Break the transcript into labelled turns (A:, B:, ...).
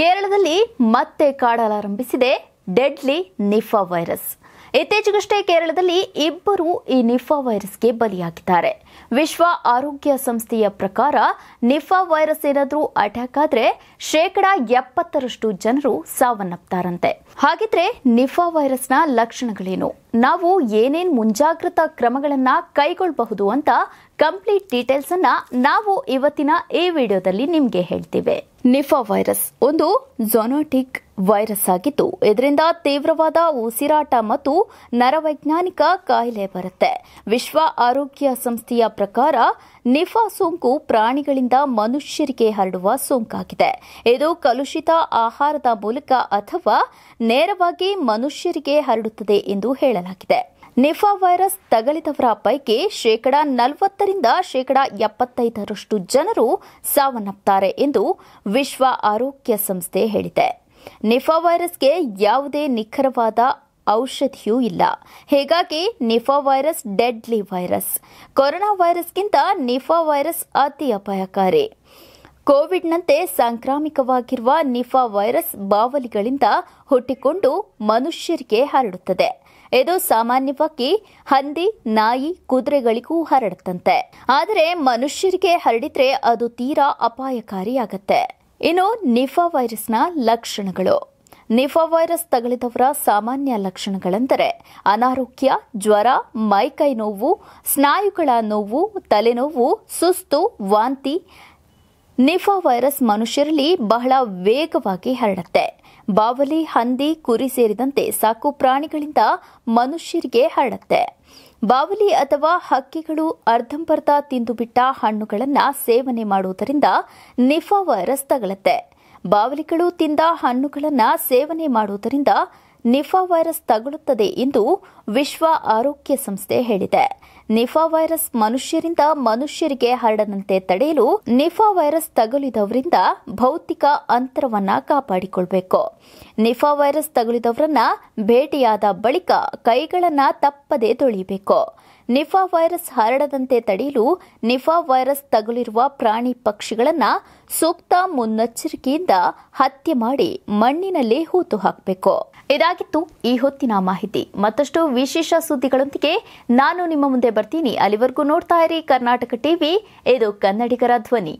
A: ಕೇರಳದಲ್ಲಿ ಮತ್ತೆ ಕಾಡಲಾರಂಭಿಸಿದೆ deadly Nipah virus ಇತ್ತೀಚೆಗಷ್ಟೇ ಕೇರಳದಲ್ಲಿ ಇಬ್ಬರು ಈ ನಿಫಾ ವೈರಸ್ಗೆ ಬಲಿಯಾಗಿದ್ದಾರೆ ವಿಶ್ವ ಆರೋಗ್ಯ ಸಂಸ್ಥೆಯ ಪ್ರಕಾರ ನಿಫಾ ವೈರಸ್ ಏನಾದರೂ ಅಟ್ಯಾಕ್ ಆದರೆ ಶೇಕಡಾ ಎಪ್ಪತ್ತರಷ್ಟು ಜನರು ಸಾವನ್ನಪ್ತಾರಂತೆ ಹಾಗಿದ್ರೆ ನಿಫಾ ವೈರಸ್ನ ಲಕ್ಷಣಗಳೇನು ನಾವು ಏನೇನು ಮುಂಜಾಗ್ರತಾ ಕ್ರಮಗಳನ್ನು ಕೈಗೊಳ್ಳಬಹುದು ಅಂತ ಕಂಪ್ಲೀಟ್ ಡೀಟೇಲ್ಸ್ ಅನ್ನ ನಾವು ಇವತ್ತಿನ ಈ ವಿಡಿಯೋದಲ್ಲಿ ನಿಮಗೆ ಹೇಳ್ತೀವಿ ನಿಫಾ ವೈರಸ್ ಒಂದು ಝೊನೋಟಿಕ್ ವೈರಸ್ ಆಗಿದ್ದು ಇದರಿಂದ ತೀವ್ರವಾದ ಉಸಿರಾಟ ಮತ್ತು ನರವೈಜ್ಞಾನಿಕ ಕಾಯಿಲೆ ಬರುತ್ತೆ ವಿಶ್ವ ಆರೋಗ್ಯ ಸಂಸ್ಥೆಯ ಪ್ರಕಾರ ನಿಫಾ ಸೋಂಕು ಪ್ರಾಣಿಗಳಿಂದ ಮನುಷ್ಯರಿಗೆ ಹರಡುವ ಸೋಂಕಾಗಿದೆ ಇದು ಕಲುಷಿತ ಆಹಾರದ ಮೂಲಕ ಅಥವಾ ನೇರವಾಗಿ ಮನುಷ್ಯರಿಗೆ ಹರಡುತ್ತದೆ ಎಂದು ಹೇಳಲಾಗಿದೆ ನಿಫಾ ವೈರಸ್ ತಗಲಿದವರ ಪೈಕಿ ಶೇಕಡ ನಲವತ್ತರಿಂದ ಶೇಕಡ ಎಪ್ಪತ್ತೈದರಷ್ಟು ಜನರು ಸಾವನ್ನಪ್ಪುತ್ತಾರೆ ಎಂದು ವಿಶ್ವ ಆರೋಗ್ಯ ಸಂಸ್ಥೆ ಹೇಳಿದೆ ನಿಫಾ ವೈರಸ್ಗೆ ಯಾವುದೇ ನಿಖರವಾದ ಔಷಧಿಯೂ ಇಲ್ಲ ಹೀಗಾಗಿ Nipah virus deadly virus corona ವೈರಸ್ಗಿಂತ ನಿಫಾ ವೈರಸ್ ಅತಿ ಅಪಾಯಕಾರಿ ಕೋವಿಡ್ನಂತೆ ಸಾಂಕ್ರಾಮಿಕವಾಗಿರುವ ನಿಫಾ ವೈರಸ್ ಬಾವಲಿಗಳಿಂದ ಹುಟ್ಟಿಕೊಂಡು ಮನುಷ್ಯರಿಗೆ ಹರಡುತ್ತದೆ ಇದು ಸಾಮಾನ್ಯವಾಗಿ ಹಂದಿ ನಾಯಿ ಕುದುರೆಗಳಿಗೂ ಹರಡುತ್ತಂತೆ ಆದರೆ ಮನುಷ್ಯರಿಗೆ ಹರಡಿದ್ರೆ ಅದು ತೀರಾ ಅಪಾಯಕಾರಿಯಾಗತ್ತೆ ಇನ್ನು ನಿಫಾ ವೈರಸ್ನ ಲಕ್ಷಣಗಳು ನಿಫಾ ವೈರಸ್ ತಗಲಿದವರ ಸಾಮಾನ್ಯ ಲಕ್ಷಣಗಳೆಂದರೆ ಅನಾರೋಗ್ಯ ಜ್ವರ ಮೈಕೈ ನೋವು ಸ್ನಾಯುಗಳ ನೋವು ತಲೆನೋವು ಸುಸ್ತು ವಾಂತಿ ನಿಫಾ ವೈರಸ್ ಮನುಷ್ಯರಲ್ಲಿ ಬಹಳ ವೇಗವಾಗಿ ಹರಡುತ್ತೆ ಬಾವಲಿ ಹಂದಿ ಕುರಿ ಸೇರಿದಂತೆ ಸಾಕು ಪ್ರಾಣಿಗಳಿಂದ ಮನುಷ್ಯರಿಗೆ ಹರಡುತ್ತೆ ಬಾವಲಿ ಅಥವಾ ಹಕ್ಕಿಗಳು ಅರ್ಧಂಬರ್ಧ ತಿಂದುಬಿಟ್ಟ ಹಣ್ಣುಗಳನ್ನು ಸೇವನೆ ಮಾಡುವುದರಿಂದ ನಿಫಾ ವೈರಸ್ ತಗಲತ್ತೆ ಬಾವಲಿಗಳು ತಿಂದ ಹಣ್ಣುಗಳನ್ನು ಸೇವನೆ ಮಾಡುವುದರಿಂದ ನಿಫಾ ವೈರಸ್ ತಗುಲುತ್ತದೆ ಎಂದು ವಿಶ್ವ ಆರೋಗ್ಯ ಸಂಸ್ಥೆ ಹೇಳಿದೆ ನಿಫಾ ವೈರಸ್ ಮನುಷ್ಯರಿಂದ ಮನುಷ್ಯರಿಗೆ ಹರಡದಂತೆ ತಡೆಯಲು ನಿಫಾ ವೈರಸ್ ತಗುಲಿದವರಿಂದ ಭೌತಿಕ ಅಂತರವನ್ನ ಕಾಪಾಡಿಕೊಳ್ಬೇಕು ನಿಫಾ ವೈರಸ್ ತಗುಲಿದವರನ್ನ ಭೇಟಿಯಾದ ಬಳಿಕ ಕೈಗಳನ್ನು ತಪ್ಪದೇ ತೊಳೆಯಬೇಕು ನಿಫಾ ವೈರಸ್ ಹರಡದಂತೆ ತಡೆಯಲು ನಿಫಾ ವೈರಸ್ ತಗುಲಿರುವ ಪ್ರಾಣಿ ಪಕ್ಷಿಗಳನ್ನು ಸೂಕ್ತ ಮುನ್ನೆಚ್ಚರಿಕೆಯಿಂದ ಹತ್ಯೆ ಮಾಡಿ ಮಣ್ಣಿನಲ್ಲೇ ಹೂತು ಹಾಕಬೇಕು ಇದಾಗಿತ್ತು ಈ ಹೊತ್ತಿನ ಮಾಹಿತಿ ಮತ್ತಷ್ಟು ವಿಶೇಷ ಸುದ್ದಿಗಳೊಂದಿಗೆ ನಾನು ನಿಮ್ಮ ಮುಂದೆ ಬರ್ತೀನಿ ಅಲ್ಲಿವರೆಗೂ ನೋಡ್ತಾ ಇರಿ ಕರ್ನಾಟಕ ಟಿವಿ ಇದು ಕನ್ನಡಿಗರ ಧ್ವನಿ